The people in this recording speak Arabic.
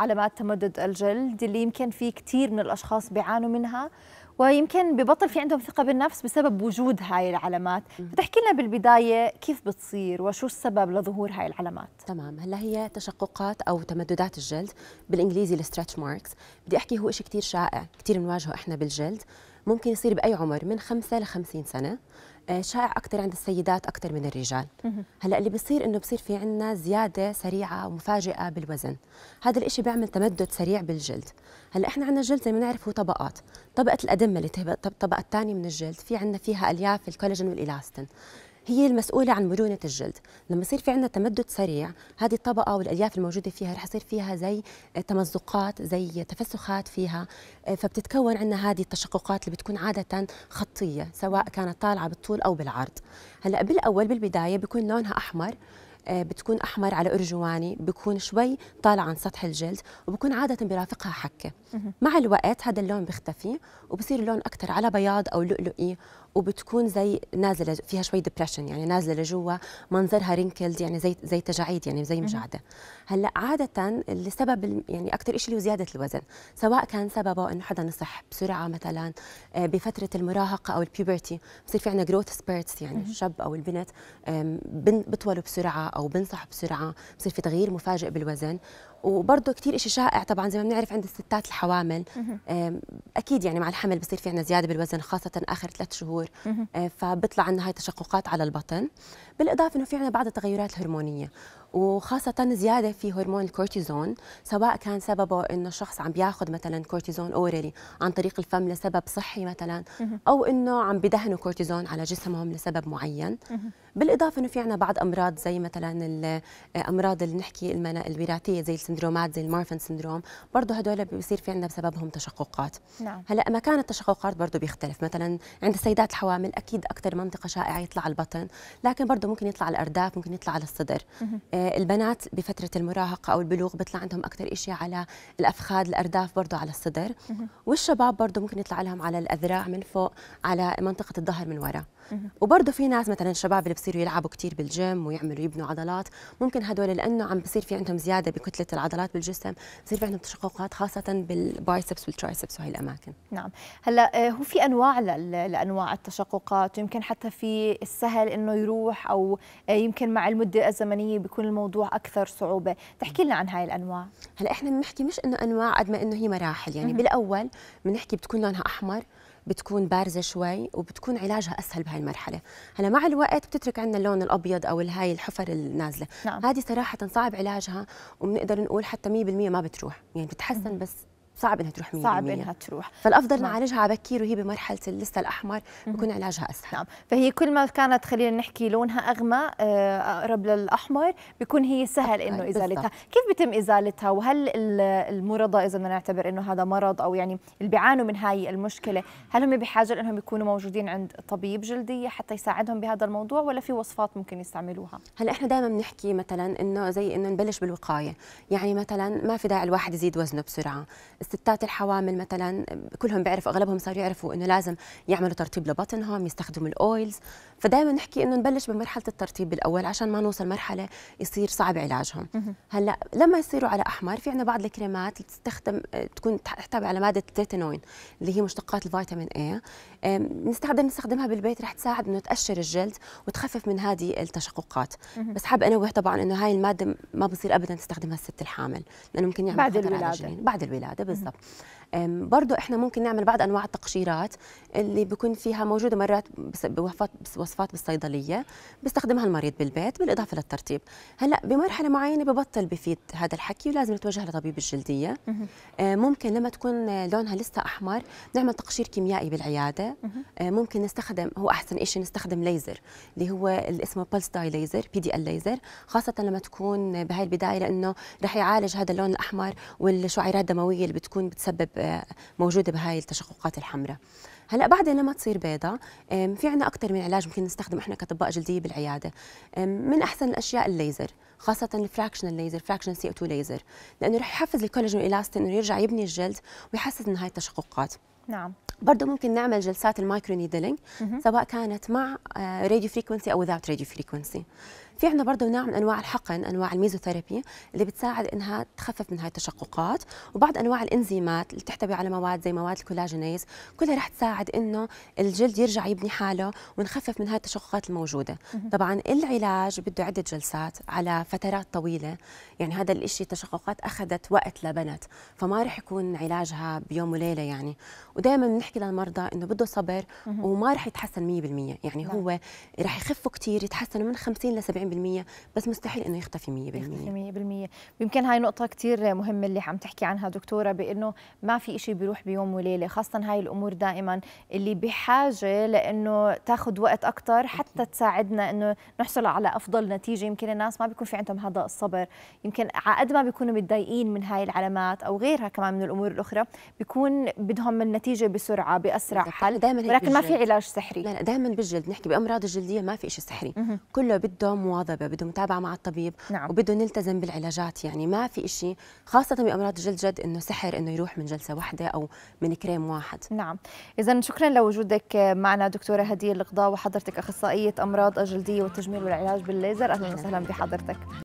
علامات تمدد الجلد اللي يمكن في كثير من الاشخاص بيعانوا منها ويمكن ببطل في عندهم ثقه بالنفس بسبب وجود هاي العلامات فتحكي لنا بالبدايه كيف بتصير وشو السبب لظهور هاي العلامات تمام هلا هي تشققات او تمددات الجلد بالانجليزي الستريتش ماركس بدي احكي هو شيء كثير شائع كثير بنواجهه احنا بالجلد ممكن يصير باي عمر من 5 ل 50 سنه آه، شائع اكثر عند السيدات اكثر من الرجال هلا اللي بصير انه بصير في عندنا زياده سريعه ومفاجئه بالوزن هذا الشيء بيعمل تمدد سريع بالجلد هلا احنا عندنا الجلد زي ما بنعرف هو طبقات طبقه الادمه اللي الطبقه الثانيه من الجلد في عندنا فيها الياف الكولاجين والالاستين هي المسؤولة عن مرونة الجلد لما يصير في عندنا تمدد سريع هذه الطبقة والألياف الموجودة فيها رح يصير فيها زي تمزقات زي تفسخات فيها آه، فبتتكون عندنا هذه التشققات اللي بتكون عادة خطية سواء كانت طالعة بالطول أو بالعرض هلأ بالأول بالبداية بيكون لونها أحمر آه، بتكون احمر على ارجواني بيكون شوي طالع عن سطح الجلد وبكون عاده برافقها حكه مع الوقت هذا اللون بيختفي وبصير اللون اكثر على بياض او لؤلؤي وبتكون زي نازله فيها شوي ديبرشن يعني نازله لجوا منظرها رينكلد يعني زي زي تجاعيد يعني زي مجعده هلا عاده السبب يعني اكثر شيء اللي زياده الوزن سواء كان سببه انه حدا نصح بسرعه مثلا آه، بفتره المراهقه او البيبرتي بصير في عندنا جروث سبيرتس يعني الشاب او البنت بطولوا بسرعه او بنصحوا بسرعه بصير في تغيير مفاجئ بالوزن وبرضه كثير شيء شائع طبعا زي ما بنعرف عند الستات الحوامل اكيد يعني مع الحمل بصير في عندنا زياده بالوزن خاصه اخر ثلاث شهور آه، فبيطلع عندنا هاي تشققات على البطن بالاضافه انه في عندنا بعض التغيرات الهرمونيه وخاصة زيادة في هرمون الكورتيزون سواء كان سببه انه الشخص عم بياخذ مثلا كورتيزون اورالي عن طريق الفم لسبب صحي مثلا او انه عم بدهنوا كورتيزون على جسمهم لسبب معين بالاضافه انه في عنا بعض امراض زي مثلا الامراض اللي نحكي الوراثيه زي السندرومات زي المارفن سندروم برضه هدول بيصير في عنا بسببهم تشققات نعم. هلا مكان التشققات برضه بيختلف مثلا عند السيدات الحوامل اكيد اكثر منطقه شائعه يطلع البطن لكن برضه ممكن يطلع الارداف ممكن يطلع على الصدر البنات بفتره المراهقه او البلوغ بيطلع عندهم اكثر شيء على الافخاذ الارداف برضه على الصدر والشباب برضه ممكن يطلع لهم على الاذراع من فوق على منطقه الظهر من ورا وبرضه في ناس مثلا الشباب اللي بصيروا يلعبوا كثير بالجيم ويعملوا يبنوا عضلات ممكن هدول لانه عم بصير في عندهم زياده بكتله العضلات بالجسم بصير في عندهم تشققات خاصه بالبايسبس والترايسبس وهي الاماكن نعم هلا آه، هو في انواع لانواع التشققات يمكن حتى في السهل انه يروح او آه، يمكن مع المده الزمنيه بيكون الموضوع اكثر صعوبه تحكي لنا عن هاي الانواع هلا احنا بنحكي مش انه انواع قد ما انه هي مراحل يعني بالاول بنحكي بتكون لونها احمر بتكون بارزه شوي وبتكون علاجها اسهل بهاي المرحله هلا مع الوقت بتترك عندنا اللون الابيض او هاي الحفر النازله نعم. هذه صراحه صعب علاجها وبنقدر نقول حتى 100% ما بتروح يعني بتتحسن بس صعب انها تروح 100% صعب انها تروح فالافضل نعم. نعالجها بكير وهي بمرحله اللسه الاحمر بكون علاجها اسهل نعم فهي كل ما كانت خلينا نحكي لونها اغمى آه، اقرب للاحمر بكون هي سهل انه ازالتها كيف بتم ازالتها وهل المرضى اذا بدنا نعتبر انه هذا مرض او يعني اللي بيعانوا من هاي المشكله هل هم بحاجه لانهم يكونوا موجودين عند طبيب جلديه حتى يساعدهم بهذا الموضوع ولا في وصفات ممكن يستعملوها هلا احنا دائما بنحكي مثلا انه زي انه نبلش بالوقايه يعني مثلا ما في داعي الواحد يزيد وزنه بسرعه الستات الحوامل مثلا كلهم بيعرفوا اغلبهم صاروا يعرفوا انه لازم يعملوا ترطيب لبطنهم يستخدموا الاويلز فدائما نحكي انه نبلش بمرحله الترطيب الاول عشان ما نوصل مرحله يصير صعب علاجهم هلا لما يصيروا على احمر في عندنا بعض الكريمات تستخدم تكون تحتوي على ماده التيتانوين اللي هي مشتقات الفيتامين اي بنستخدم نستخدمها بالبيت رح تساعد انه تقشر الجلد وتخفف من هذه التشققات بس حاب انوه طبعا انه هاي الماده ما بصير ابدا تستخدمها الست الحامل لانه ممكن يعمل بعد الولاده بعد الولاده بالضبط برضو احنا ممكن نعمل بعض انواع التقشيرات اللي بكون فيها موجوده مرات بوصفات وصفات بالصيدليه بيستخدمها المريض بالبيت بالاضافه للترطيب هلا بمرحله معينه ببطل بفيد هذا الحكي ولازم نتوجه لطبيب الجلديه أه، ممكن لما تكون لونها لسه احمر نعمل تقشير كيميائي بالعياده أه، ممكن نستخدم هو احسن شيء نستخدم ليزر اللي هو اللي اسمه بلس داي ليزر بي دي ال ليزر خاصه لما تكون بهاي البدايه لانه رح يعالج هذا اللون الاحمر والشعيرات الدمويه اللي بتكون بتسبب آه، موجوده بهاي التشققات الحمراء هلا بعدين لما تصير بيضة في عنا أكثر من علاج ممكن نستخدم إحنا كأطباء جلدية بالعيادة من أحسن الأشياء الليزر خاصة الفراكشنال ليزر فراكشنال سي او 2 ليزر لأنه رح يحفز الكولاجين والإلاستين إنه يرجع يبني الجلد ويحسس من هاي التشققات نعم برضه ممكن نعمل جلسات المايكرو نيدلينج سواء كانت مع راديو آه، فريكونسي او ذات راديو فريكونسي في عندنا برضه نوع من انواع الحقن انواع الميزوثيرابي اللي بتساعد انها تخفف من هاي التشققات وبعض انواع الانزيمات اللي بتحتوي على مواد زي مواد الكولاجينيز كلها رح تساعد انه الجلد يرجع يبني حاله ونخفف من هاي التشققات الموجوده طبعا العلاج بده عده جلسات على فترات طويله يعني هذا الشيء التشققات اخذت وقت لبنت فما رح يكون علاجها بيوم وليله يعني ودائما بنحكي للمرضى انه بده صبر وما رح يتحسن 100% يعني نعم. هو رح يخفوا كثير يتحسنوا من 50 ل 70 50% بس مستحيل انه يختفي 100% 100% يمكن هاي نقطة كثير مهمة اللي عم تحكي عنها دكتورة بانه ما في شيء بيروح بيوم وليلة خاصة هاي الامور دائما اللي بحاجة لانه تاخذ وقت اكثر حتى تساعدنا انه نحصل على افضل نتيجة يمكن الناس ما بيكون في عندهم هذا الصبر يمكن عقد ما بيكونوا متضايقين من هاي العلامات او غيرها كمان من الامور الاخرى بيكون بدهم النتيجة بسرعة باسرع حل دائما ولكن ما في علاج سحري لا لا دائما بالجلد نحكي بامراض الجلدية ما في شيء سحري كله بده مواظبه بده متابعه مع الطبيب نعم. وبده نلتزم بالعلاجات يعني ما في شيء خاصه بامراض الجلد جد انه سحر انه يروح من جلسه واحده او من كريم واحد نعم اذا شكرا لوجودك معنا دكتوره هديه القضاء وحضرتك اخصائيه امراض الجلديه والتجميل والعلاج بالليزر اهلا وسهلا بحضرتك